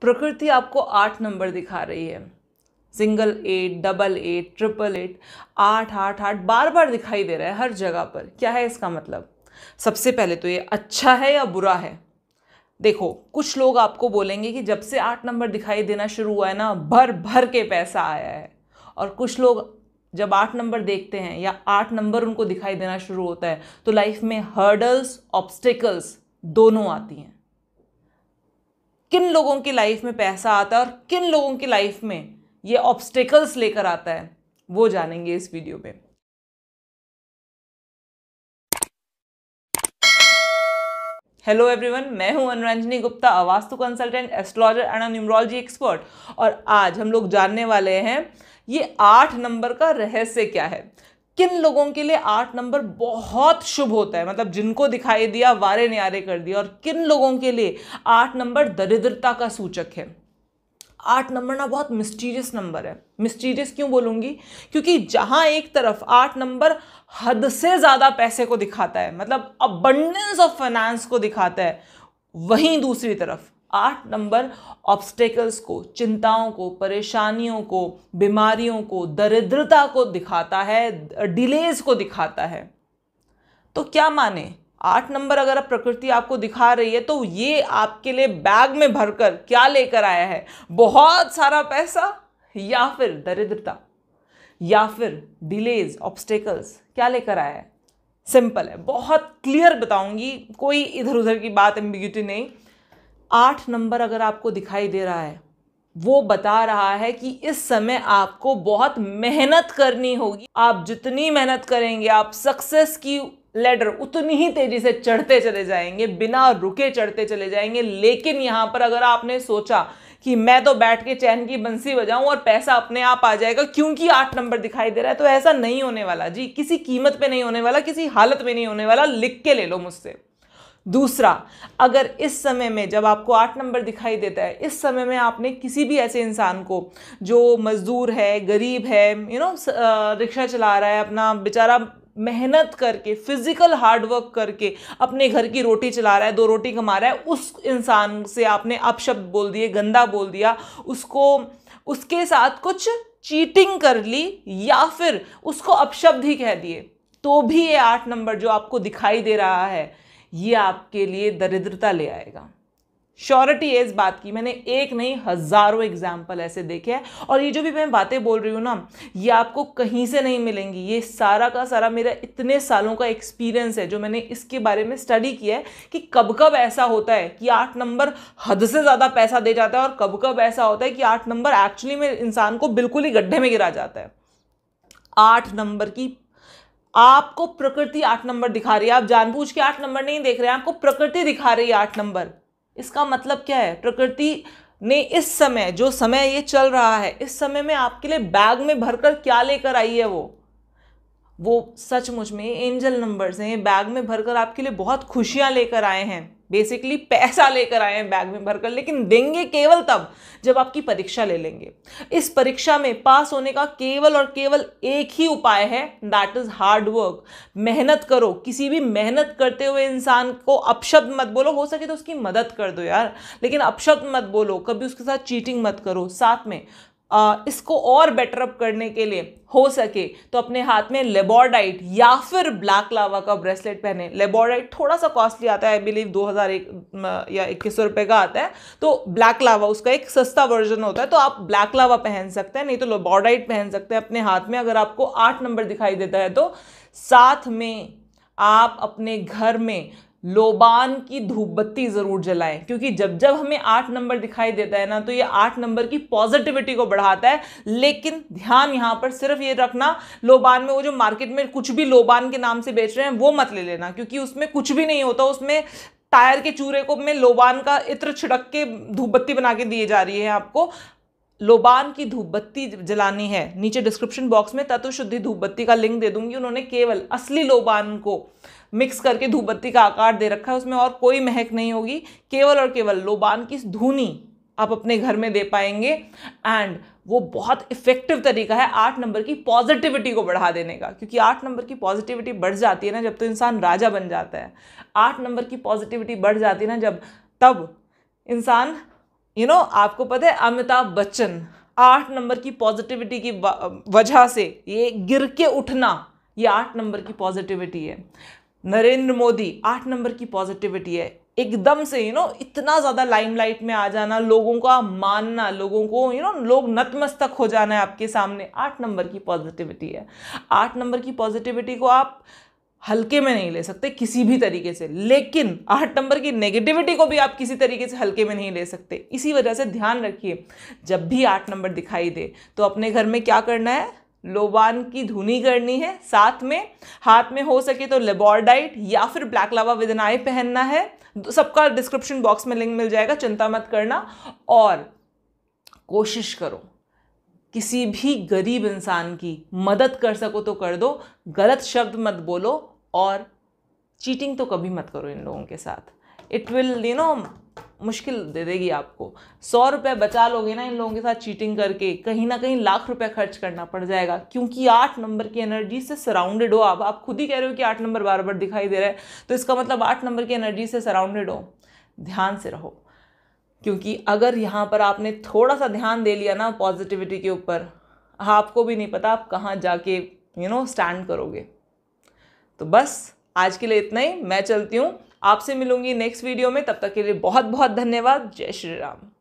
प्रकृति आपको आठ नंबर दिखा रही है single eight double eight triple eight आठ आठ आठ बार बार दिखाई दे रहा है हर जगह पर क्या है इसका मतलब सबसे पहले तो ये अच्छा है या बुरा है देखो कुछ लोग आपको बोलेंगे कि जब से आठ नंबर दिखाई देना शुरू हुआ है ना भर भर के पैसा आया है और कुछ लोग जब आठ नंबर देखते हैं या आठ नंबर उनको दिखाई देना शुरू होता है तो लाइफ में हर्डल्स ऑब्स्टिकल्स दोनों आती हैं किन लोगों की लाइफ में पैसा आता है और किन लोगों की लाइफ में ये ऑब्स्टेकल्स लेकर आता है वो जानेंगे इस वीडियो में हेलो एवरीवन मैं हूं अनुरंजनी गुप्ता अवास्तु consultant astrologer and numerology expert और आज हम लोग जानने वाले हैं ये आठ नंबर का रहस्य क्या है किन लोगों के लिए आठ नंबर बहुत शुभ होता है मतलब जिनको दिखाई दिया वारे न्यारे कर दिया और किन लोगों के लिए आठ नंबर दरिद्रता का सूचक है आठ नंबर ना बहुत मिस्टीरियस नंबर है मिस्टीरियस क्यों बोलूँगी क्योंकि जहाँ एक तरफ आठ नंबर हद से ज़्यादा पैसे को दिखाता है मतलब अबंडेंस ऑफ फाइनेंस को दिखाता है वहीं दूसरी तरफ आठ नंबर ऑब्स्टेकल्स को चिंताओं को परेशानियों को बीमारियों को दरिद्रता को दिखाता है डिलेज को दिखाता है तो क्या माने आठ नंबर अगर आप प्रकृति आपको दिखा रही है तो ये आपके लिए बैग में भरकर क्या लेकर आया है बहुत सारा पैसा या फिर दरिद्रता या फिर डिलेज ऑब्स्टेकल्स क्या लेकर आया है सिंपल है बहुत क्लियर बताऊंगी कोई इधर उधर की बात एम्बिग्यूटी नहीं आठ नंबर अगर आपको दिखाई दे रहा है वो बता रहा है कि इस समय आपको बहुत मेहनत करनी होगी आप जितनी मेहनत करेंगे आप सक्सेस की लेडर उतनी ही तेजी से चढ़ते चले जाएंगे बिना रुके चढ़ते चले जाएंगे लेकिन यहाँ पर अगर आपने सोचा कि मैं तो बैठ के चैन की बंसी बजाऊं और पैसा अपने आप आ जाएगा क्योंकि आठ नंबर दिखाई दे रहा है तो ऐसा नहीं होने वाला जी किसी कीमत पे नहीं होने वाला किसी हालत में नहीं होने वाला लिख के ले लो मुझसे दूसरा अगर इस समय में जब आपको आठ नंबर दिखाई देता है इस समय में आपने किसी भी ऐसे इंसान को जो मज़दूर है गरीब है यू नो रिक्शा चला रहा है अपना बेचारा मेहनत करके फिजिकल हार्डवर्क करके अपने घर की रोटी चला रहा है दो रोटी कमा रहा है उस इंसान से आपने अपशब्द बोल दिए गंदा बोल दिया उसको उसके साथ कुछ चीटिंग कर ली या फिर उसको अपशब्द ही कह दिए तो भी ये आठ नंबर जो आपको दिखाई दे रहा है ये आपके लिए दरिद्रता ले आएगा श्योरिटी है इस बात की मैंने एक नहीं हज़ारों एग्जाम्पल ऐसे देखे हैं और ये जो भी मैं बातें बोल रही हूँ ना ये आपको कहीं से नहीं मिलेंगी ये सारा का सारा मेरा इतने सालों का एक्सपीरियंस है जो मैंने इसके बारे में स्टडी किया है कि कब कब ऐसा होता है कि आठ नंबर हद से ज़्यादा पैसा दे जाता है और कब कब ऐसा होता है कि आठ नंबर एक्चुअली में इंसान को बिल्कुल ही गड्ढे में गिरा जाता है आठ नंबर की आपको प्रकृति आठ नंबर दिखा रही है आप जानबूझ के आठ नंबर नहीं देख रहे हैं आपको प्रकृति दिखा रही है आठ नंबर इसका मतलब क्या है प्रकृति ने इस समय जो समय ये चल रहा है इस समय में आपके लिए बैग में भरकर क्या लेकर आई है वो वो सचमुच में एंजल नंबर्स हैं बैग में भरकर आपके लिए बहुत खुशियाँ लेकर आए हैं बेसिकली पैसा लेकर आए हैं बैग में भरकर लेकिन देंगे केवल तब जब आपकी परीक्षा ले लेंगे इस परीक्षा में पास होने का केवल और केवल एक ही उपाय है दैट इज़ हार्ड वर्क मेहनत करो किसी भी मेहनत करते हुए इंसान को अपशब्द मत बोलो हो सके तो उसकी मदद कर दो यार लेकिन अपशब्द मत बोलो कभी उसके साथ चीटिंग मत करो साथ में इसको और बेटर अप करने के लिए हो सके तो अपने हाथ में लेबोडाइट या फिर ब्लैक लावा का ब्रेसलेट पहने लेबोडाइट थोड़ा सा कॉस्टली आता है आई बिलीव दो हज़ार एक या इक्कीस सौ रुपये का आता है तो ब्लैक लावा उसका एक सस्ता वर्जन होता है तो आप ब्लैक लावा पहन सकते हैं नहीं तो लेबोडाइट पहन सकते हैं अपने हाथ में अगर आपको आठ नंबर दिखाई देता है तो साथ में आप अपने घर में लोबान की धूपबत्ती ज़रूर जलाएं क्योंकि जब जब हमें आठ नंबर दिखाई देता है ना तो ये आठ नंबर की पॉजिटिविटी को बढ़ाता है लेकिन ध्यान यहाँ पर सिर्फ ये रखना लोबान में वो जो मार्केट में कुछ भी लोबान के नाम से बेच रहे हैं वो मत ले लेना क्योंकि उसमें कुछ भी नहीं होता उसमें टायर के चूरे को में लोबान का इत्र छिड़क के धूपबत्ती बना के दिए जा रही है आपको लोबान की धूपबत्ती जलानी है नीचे डिस्क्रिप्शन बॉक्स में तत्व शुद्धि धूपबत्ती का लिंक दे दूंगी उन्होंने केवल असली लोबान को मिक्स करके धूपबत्ती का आकार दे रखा है उसमें और कोई महक नहीं होगी केवल और केवल लोबान की धुनी आप अपने घर में दे पाएंगे एंड वो बहुत इफेक्टिव तरीका है आठ नंबर की पॉजिटिविटी को बढ़ा देने का क्योंकि आठ नंबर की पॉजिटिविटी बढ़ जाती है ना जब तो इंसान राजा बन जाता है आठ नंबर की पॉजिटिविटी बढ़ जाती है ना जब तब इंसान यू you नो know, आपको पता है अमिताभ बच्चन आठ नंबर की पॉजिटिविटी की वजह से ये गिर के उठना ये आठ नंबर की पॉजिटिविटी है नरेंद्र मोदी आठ नंबर की पॉजिटिविटी है एकदम से यू you नो know, इतना ज़्यादा लाइमलाइट में आ जाना लोगों का मानना लोगों को यू you नो know, लोग नतमस्तक हो जाना है आपके सामने आठ नंबर की पॉजिटिविटी है आठ नंबर की पॉजिटिविटी को आप हल्के में नहीं ले सकते किसी भी तरीके से लेकिन आठ नंबर की नेगेटिविटी को भी आप किसी तरीके से हल्के में नहीं ले सकते इसी वजह से ध्यान रखिए जब भी आठ नंबर दिखाई दे तो अपने घर में क्या करना है लोबान की धुनी करनी है साथ में हाथ में हो सके तो लेबॉर्डाइट या फिर ब्लैक लावा विद आई पहनना है सबका डिस्क्रिप्शन बॉक्स में लिंक मिल जाएगा चिंता मत करना और कोशिश करो किसी भी गरीब इंसान की मदद कर सको तो कर दो गलत शब्द मत बोलो और चीटिंग तो कभी मत करो इन लोगों के साथ इट विल यू नो मुश्किल दे देगी आपको सौ रुपये बचा लोगे ना इन लोगों के साथ चीटिंग करके कहीं ना कहीं लाख रुपए खर्च करना पड़ जाएगा क्योंकि आठ नंबर की एनर्जी से सराउंडेड हो आप आप खुद ही कह रहे हो कि आठ नंबर बार बार दिखाई दे रहा है तो इसका मतलब आठ नंबर की एनर्जी से सराउंडेड हो ध्यान से रहो क्योंकि अगर यहाँ पर आपने थोड़ा सा ध्यान दे लिया ना पॉजिटिविटी के ऊपर आपको भी नहीं पता आप कहाँ जाके यू नो स्टैंड करोगे तो बस आज के लिए इतना ही मैं चलती हूँ आपसे मिलूंगी नेक्स्ट वीडियो में तब तक के लिए बहुत बहुत धन्यवाद जय श्री राम